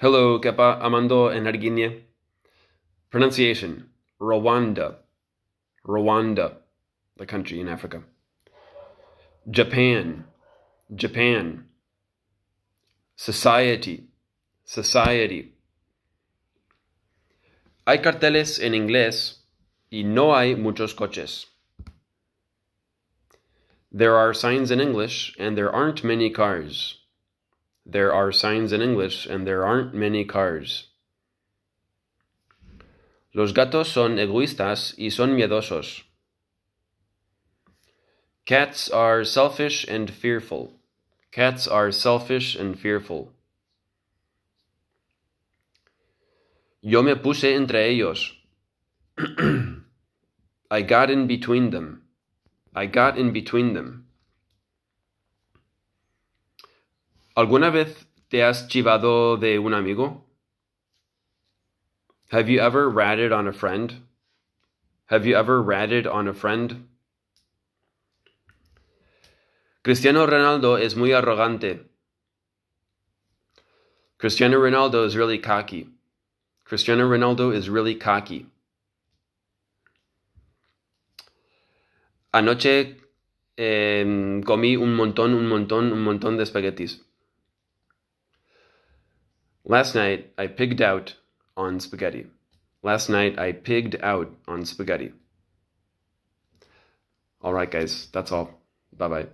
Hello, Kepa, Amando, and Arginia. Pronunciation Rwanda. Rwanda, the country in Africa. Japan. Japan. Society. Society. Hay carteles en inglés y no hay muchos coches. There are signs in English and there aren't many cars. There are signs in English and there aren't many cars. Los gatos son egoístas y son miedosos. Cats are selfish and fearful. Cats are selfish and fearful. Yo me puse entre ellos. I got in between them. I got in between them. ¿Alguna vez te has chivado de un amigo? Have you ever ratted on a friend? Have you ever ratted on a friend? Cristiano Ronaldo es muy arrogante. Cristiano Ronaldo is really cocky. Cristiano Ronaldo is really cocky. Anoche eh, comí un montón, un montón, un montón de espaguetis. Last night, I pigged out on spaghetti. Last night, I pigged out on spaghetti. All right, guys, that's all. Bye bye.